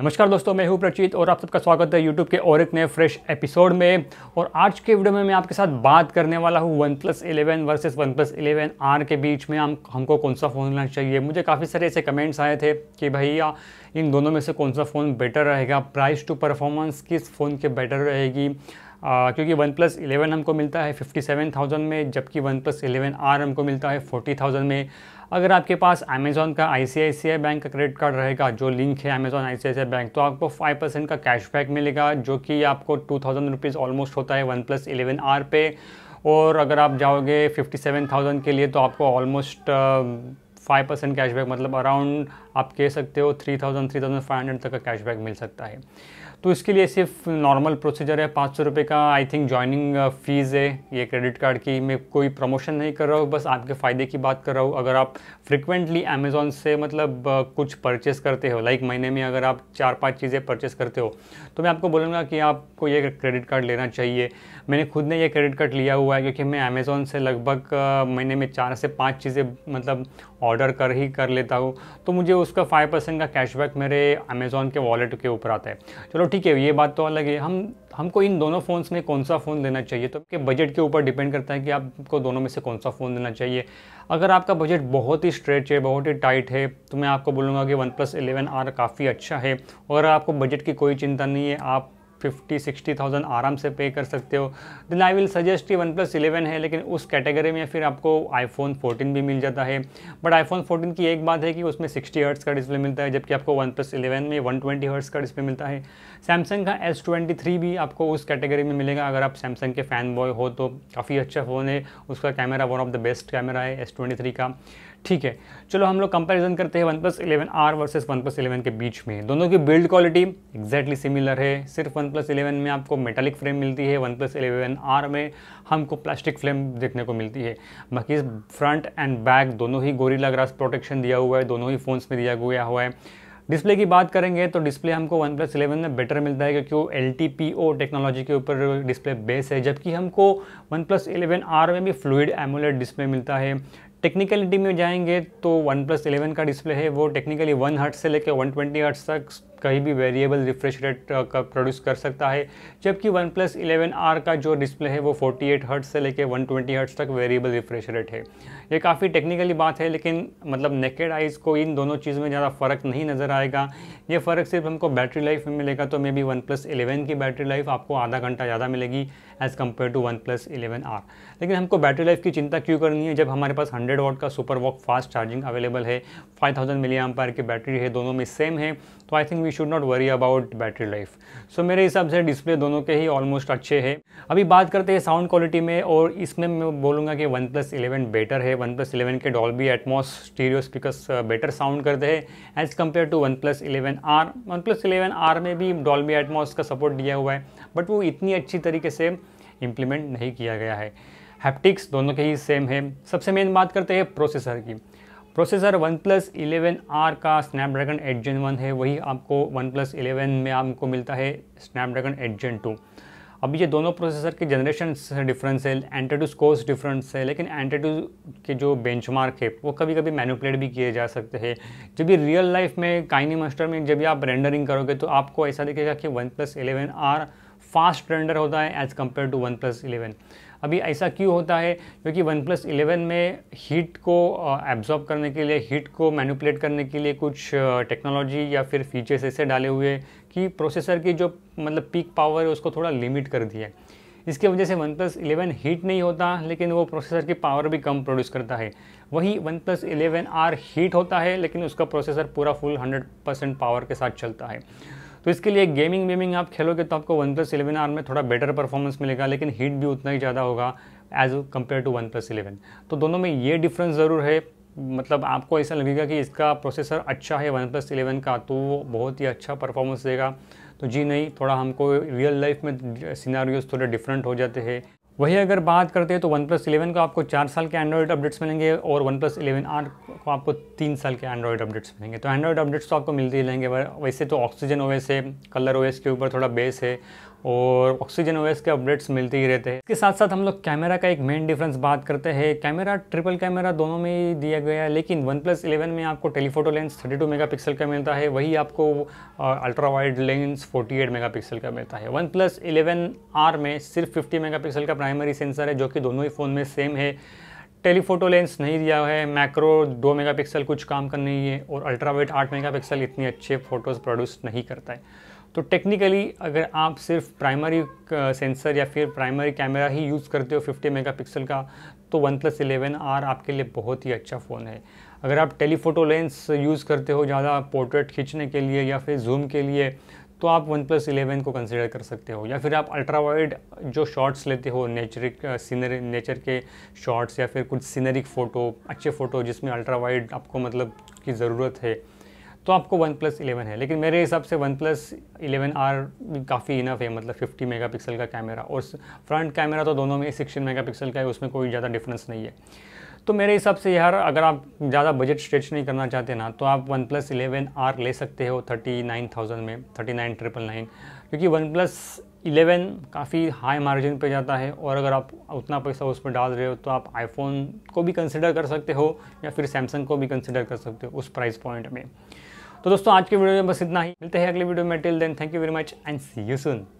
नमस्कार दोस्तों मैं हूं प्रचित और आप सबका स्वागत है यूट्यूब के और एक नए फ्रेश एपिसोड में और आज के वीडियो में मैं आपके साथ बात करने वाला हूं one plus eleven versus one plus eleven R के बीच में हम हमको कौन सा फ़ोन लेना चाहिए मुझे काफ़ी सारे ऐसे कमेंट्स आए थे कि भैया इन दोनों में से कौन सा फ़ोन बेटर रहेगा प्राइस टू परफॉर्मेंस किस फ़ोन के बेटर रहेगी आ, क्योंकि वन प्लस इलेवन हमको मिलता है फिफ्टी सेवन थाउजेंड में जबकि वन प्लस इलेवन आर हमको मिलता है फोर्टी थाउजेंड में अगर आपके पास अमेज़ोन का I C C I I bank का क्रेडिट कार्ड रहेगा जो लिंक है अमेज़ॉन आई बैंक तो आपको फाइव परसेंट का कैशबैक मिलेगा जो कि आपको टू थाउजेंड रुपीज़ ऑलमोस्ट होता है वन प्लस इलेवन आर पे और अगर आप जाओगे फिफ्टी सेवन थाउजेंड के लिए तो आपको ऑलमोस्ट फाइव परसेंट कैशबैक मतलब अराउंड आप कह सकते हो three thousand three thousand five hundred तक का कैशबैक मिल सकता है तो इसके लिए सिर्फ नॉर्मल प्रोसीजर है पाँच सौ रुपये का आई थिंक ज्वाइनिंग फ़ीस है ये क्रेडिट कार्ड की मैं कोई प्रमोशन नहीं कर रहा हूँ बस आपके फ़ायदे की बात कर रहा हूँ अगर आप फ्रिक्वेंटली अमेज़ोन से मतलब uh, कुछ परचेस करते हो लाइक महीने में अगर आप चार पाँच चीज़ें परचेस करते हो तो मैं आपको बोलूँगा कि आपको ये क्रेडिट कार्ड लेना चाहिए मैंने खुद ने यह क्रेडिट कार्ड लिया हुआ है क्योंकि मैं अमेज़ोन से लगभग uh, महीने में चार से पाँच चीज़ें मतलब ऑर्डर कर ही कर लेता हूँ तो मुझे उस उसका फाइव परसेंट का कैशबैक मेरे अमेज़ॉन के वॉलेट के ऊपर आता है चलो ठीक है ये बात तो अलग है हम हमको इन दोनों फ़ोन्स में कौन सा फ़ोन लेना चाहिए तो आपके बजट के ऊपर डिपेंड करता है कि आपको दोनों में से कौन सा फ़ोन लेना चाहिए अगर आपका बजट बहुत ही स्ट्रेच है बहुत ही टाइट है तो मैं आपको बोलूँगा कि वन प्लस इलेवन आर काफ़ी अच्छा है और आपको बजट की कोई चिंता नहीं है आप फिफ्टी सिक्सटी थाउजेंड आराम से पे कर सकते हो देन आई विल सजेस्ट कि वन प्लस इलेवन है लेकिन उस कैटेगरी में फिर आपको आईफोन फ़ोटीन भी मिल जाता है बट आईफोन फोर्टीन की एक बात है कि उसमें सिक्सटी हर्ट्स का डिस्प्ले मिलता है जबकि आपको वन प्लस इलेवन में वन ट्वेंटी हर्ट्स का डिस्प्ले मिलता है सैमसंग का एस ट्वेंटी थ्री भी आपको उस कैटेगरी में मिलेगा अगर आप सैमसंग के फ़ैन बॉय हो तो काफ़ी अच्छा फ़ोन है उसका camera one of the best camera है एस ट्वेंटी थ्री का ठीक है चलो हम लोग कंपैरिजन करते हैं one plus eleven R versus one plus eleven के बीच में दोनों की बिल्ड क्वालिटी एग्जैक्टली सिमिलर है सिर्फ वन प्लस इलेवन में आपको मेटालिक फ्रेम मिलती है वन प्लस इलेवन आर में हमको प्लास्टिक फ्रेम देखने को मिलती है बाकी फ्रंट एंड बैक दोनों ही गोरिल्ला ग्रास प्रोटेक्शन दिया हुआ है दोनों ही फ़ोन्स में दिया गया हुआ है डिस्प्ले की बात करेंगे तो डिस्प्ले हमको वन प्लस इलेवन में बेटर मिलता है क्योंकि वो L T P O technology के ऊपर डिस्प्ले बेस है जबकि हमको वन प्लस इलेवन आर में भी फ्लूड एमोलेट डिस्प्ले मिलता है टेक्निकलिटी में जाएंगे तो वन प्लस इलेवन का डिस्प्ले है वो टेक्निकली वन हर्ट से लेकर वन ट्वेंटी हर्ट्स तक कहीं भी वेरिएबल रिफ्रेश रेट का प्रोड्यूस कर सकता है जबकि वन प्लस इलेवन आर का जो डिस्प्ले है वो 48 एट हर्ट से लेके 120 ट्वेंटी हर्ट्स तक वेरिएबल रिफ्रेश रेट है ये काफ़ी टेक्निकली बात है लेकिन मतलब नेकेड आइज़ को इन दोनों चीज़ में ज़्यादा फ़र्क नहीं नज़र आएगा ये फ़र्क सिर्फ हमको बैटरी लाइफ में मिलेगा तो maybe one plus eleven की बैटरी लाइफ आपको आधा घंटा ज़्यादा मिलेगी as compared to one plus eleven R लेकिन हमको बैटरी लाइफ की चिंता क्यों करनी है जब हमारे पास हंड्रेड वॉट का super vooc fast charging available है फाइव थाउजेंड मिली की बैटरी है दोनों में सेम है तो I think we should not worry about battery life so मेरे हिसाब से डिस्प्ले दोनों के ही ऑलमोस्ट अच्छे हैं अभी बात करते हैं साउंड क्वालिटी में और इसमें मैं बोलूँगा कि वन प्लस इलेवन बेटर है वन प्लस इलेवन के भी Atmos stereo speakers better sound करते हैं as compared to one plus eleven R one plus eleven R में भी डॉल्बी एटमॉस का सपोर्ट दिया हुआ है बट वो इतनी अच्छी तरीके से इम्प्लीमेंट नहीं किया गया है हैप्टिक्स दोनों के ही सेम है सबसे मेन बात करते हैं प्रोसेसर की processor one plus eleven R का स्नैपड्रैगन एट जेन वन है वही आपको वन प्लस इलेवन में आपको मिलता है स्नैपड्रैगन एट जेन टू अभी ये दोनों प्रोसेसर के जनरेशन डिफरेंस है एंटेडू स्कोर्स डिफरेंस है लेकिन एंटेडू के जो बेंचमार्क है वो कभी कभी मैनुपलेट भी किए जा सकते हैं जब भी रियल लाइफ में काइनी मास्टर में जब भी आप रेंडरिंग करोगे तो आपको ऐसा दिखेगा कि one plus eleven R fast render होता है as compared to one plus eleven अभी ऐसा क्यों होता है क्योंकि वन प्लस इलेवन में हीट को एब्जॉर्ब uh, करने के लिए हीट को मैनुपलेट करने के लिए कुछ टेक्नोलॉजी uh, या फिर फीचर्स ऐसे डाले हुए कि प्रोसेसर की जो मतलब पीक पावर है उसको थोड़ा लिमिट कर दिया है इसकी वजह से वन प्लस इलेवन हीट नहीं होता लेकिन वो प्रोसेसर की पावर भी कम प्रोड्यूस करता है वही one plus eleven R heat होता है लेकिन उसका प्रोसेसर पूरा फुल हंड्रेड परसेंट पावर के साथ चलता है तो इसके लिए गेमिंग वेमिंग आप खेलोगे तो आपको वन प्लस इलेवन आर में थोड़ा बेटर परफॉर्मेंस मिलेगा लेकिन हीट भी उतना ही ज़्यादा होगा as compared to one plus eleven तो दोनों में ये डिफरेंस ज़रूर है मतलब आपको ऐसा लगेगा कि इसका प्रोसेसर अच्छा है वन प्लस इलेवन का तो वो बहुत ही अच्छा परफॉर्मेंस देगा तो जी नहीं थोड़ा हमको रियल लाइफ में सिनारियोज थोड़े डिफरेंट हो जाते हैं वही अगर बात करते हैं तो वन प्लस इलेवन को आपको चार साल के एंड्रॉयड अपडेट्स मिलेंगे और वन प्लस इलेवन आर को आपको तीन साल के एंड्रॉयड अपडेट्स मिलेंगे तो एंड्रॉयड अपडेट्स तो आपको मिलते ही रहेंगे वैसे तो ऑक्सीजन ओएस है कलर ओएस के ऊपर थोड़ा बेस है और ऑक्सीजन ओएस के अपडेट्स मिलते ही रहते हैं इसके साथ साथ हम लोग कैमरा का एक मेन डिफरेंस बात करते हैं कैमरा ट्रिपल कैमरा दोनों में ही दिया गया है लेकिन वन प्लस इलेवन में आपको टेलीफोटो लेंस 32 पिक्सल का मिलता है वही आपको अल्ट्रा वाइड लेंस 48 पिक्सल का मिलता है वन प्लस इलेवन आर में सिर्फ 50 पिक्सल का प्राइमरी सेंसर है जो कि दोनों ही फ़ोन में सेम है टेलीफोटो लेंस नहीं दिया है मैक्रो दो मेगापिक्सल कुछ काम कर नहीं है और अल्ट्रा वाइट आठ मेगापिक्सल इतनी अच्छे फ़ोटोज़ प्रोड्यूस नहीं करता है तो टेक्निकली अगर आप सिर्फ प्राइमरी सेंसर uh, या फिर प्राइमरी कैमरा ही यूज़ करते हो 50 मेगापिक्सल का तो वन प्लस इलेवन आर आपके लिए बहुत ही अच्छा फ़ोन है अगर आप टेलीफोटो लेंस यूज़ करते हो ज़्यादा पोर्ट्रेट खींचने के लिए या फिर जूम के लिए तो आप वन प्लस इलेवन को कंसिडर कर सकते हो या फिर आप अल्ट्रा वाइड जो शॉट्स लेते हो नेचर सीनरी नेचर के शॉट्स या फिर कुछ सीनरिक फ़ोटो अच्छे फ़ोटो जिसमें अल्ट्रा वाइड आपको मतलब की ज़रूरत है तो आपको वन प्लस इलेवन है लेकिन मेरे हिसाब से वन प्लस इलेवन आर काफ़ी इनफ है मतलब फिफ्टी मेगा का कैमरा और फ्रंट कैमरा तो दोनों में सिक्सटीन मेगा का है उसमें कोई ज़्यादा डिफरेंस नहीं है तो मेरे हिसाब से यार अगर आप ज़्यादा बजट स्ट्रेच नहीं करना चाहते ना तो आप वन प्लस इलेवन आर ले सकते हो थर्टी नाइन थाउजेंड में थर्टी नाइन ट्रिपल नाइन क्योंकि वन प्लस इलेवन काफ़ी हाई मार्जिन पे जाता है और अगर आप उतना पैसा उस पर डाल रहे हो तो आप आईफोन को भी कंसिडर कर सकते हो या फिर सैमसंग को भी कंसिडर कर सकते हो उस प्राइस पॉइंट में तो दोस्तों आज के वीडियो में बस इतना ही मिलते हैं अगले वीडियो में till then thank you very much and see you soon